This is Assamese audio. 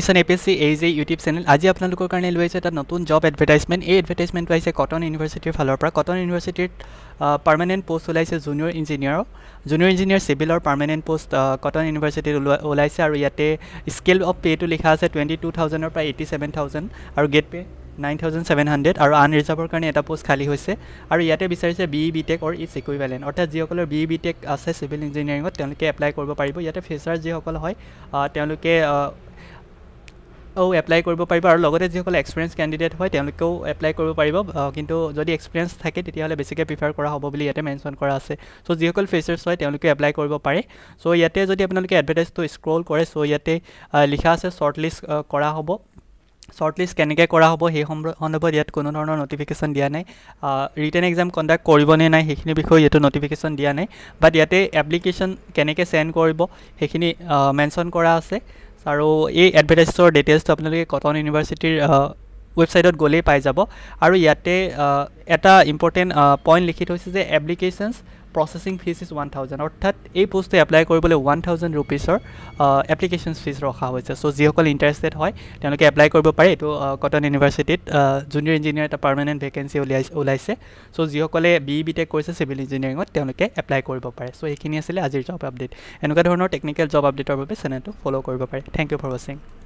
মিশন এপিএসি এই যে ইউটিউব চেনেল আজি আপোনালোকৰ কাৰণে লৈ আছে এটা নতুন জব এডভাৰটাইজমেণ্ট এই এডভাৰটাইজমেণ্টটো আহিছে কটন ইউনিভাৰ্চিটিৰ ফালৰ পৰা কটন ইউনিভাৰ্চিটিত পাৰ্মানেণ্ট পষ্ট ওলাইছে জুনিয়ৰ ইঞ্জিনিয়াৰৰ জুনিয়ৰ ইঞ্জিনিয়াৰ চিভিলৰ পাৰ্মানেণ্ট পষ্ট কটন ইউনিভাৰ্চিটিত ওলোৱা ওলাইছে আৰু ইয়াতে স্কেল অফ পে'টো লিখা আছে টুৱেণ্টি টু থাউজেণ্ডৰ পৰা এইটি ছেভেন থাউজেণ্ড আৰু grade pay' nine thousand seven hundred আৰু আন ৰিজাৰ্ভৰ কাৰণে এটা পষ্ট খালী হৈছে আৰু ইয়াতে বিচাৰিছে B B tech or its equivalent অৰ্থাৎ যিসকলৰ বি বি টেক আছে চিভিল ইঞ্জিনিয়াৰিঙত তেওঁলোকে এপ্লাই কৰিব পাৰিব ইয়াতে ফ্ৰেচাৰ যিসকল হয় তেওঁলোকে ও এপ্লাই কৰিব পাৰিব আৰু লগতে যিসকল এক্সপিৰিয়েঞ্চ কেণ্ডিডেট হয় তেওঁলোকেও এপ্লাই কৰিব পাৰিব কিন্তু যদি এক্সপিৰিয়েঞ্চ থাকে তেতিয়াহ'লে বেছিকৈ প্ৰিফাৰ কৰা হ'ব বুলি ইয়াতে মেনশ্যন কৰা আছে চ' যিসকল ফ্ৰেচাৰ্ছ হয় তেওঁলোকে এপ্লাই কৰিব পাৰে চ' ইয়াতে যদি আপোনালোকে এডভাৰটাইজটো স্ক্ৰল কৰে চ' ইয়াতে লিখা আছে শ্বৰ্ট লিষ্ট কৰা হ'ব শ্বৰ্ট লিষ্ট কেনেকৈ কৰা হ'ব সেই সন্দৰ্ভত ইয়াত কোনো ধৰণৰ ন'টিফিকেশ্যন দিয়া নাই ৰিটাৰ্ণ এক্সাম কণ্ডাক্ট কৰিবনে নাই সেইখিনি বিষয়ে ইয়াতো ন'টিফিকেশ্যন দিয়া নাই বাট ইয়াতে এপ্লিকেশ্যন কেনেকৈ চেণ্ড কৰিব সেইখিনি মেনশ্যন কৰা আছে আৰু এই এডভাৰটাইজৰ ডিটেইলছটো আপোনালোকে কটন ইউনিভাৰ্চিটিৰ ৱেবছাইটত গ'লেই পাই যাব আৰু ইয়াতে এটা ইম্পৰ্টেণ্ট পইণ্ট লিখি থৈছে যে applications processing fees is one thousand অৰ্থাৎ এই পোষ্টটো এপ্লাই কৰিবলৈ ওৱান থাউজেণ্ড ৰুপিছৰ এপ্লিকেশ্যন ফিজ ৰখা হৈছে চ' যিসকল ইণ্টাৰেষ্টেড হয় তেওঁলোকে এপ্লাই কৰিব পাৰে এইটো কটন ইউনিভাৰ্চিটিত জুনিয়ৰ ইঞ্জিনিয়াৰ এটা পাৰ্মানেণ্ট ভেকেঞ্চি উলিয়াই ওলাইছে চ' যিসকলে বি বি টেক কৰিছে চিভিল ইঞ্জিনিয়াৰিঙত তেওঁলোকে এপ্লাই কৰিব পাৰে চ' এইখিনি আছিলে আজিৰ জব আপডেট এনেকুৱা ধৰণৰ টেকনিকেল জব আপডেটৰ বাবে চেনেলটো ফ'ল' কৰিব পাৰে থেংক ইউ ফৰ ৱাচিং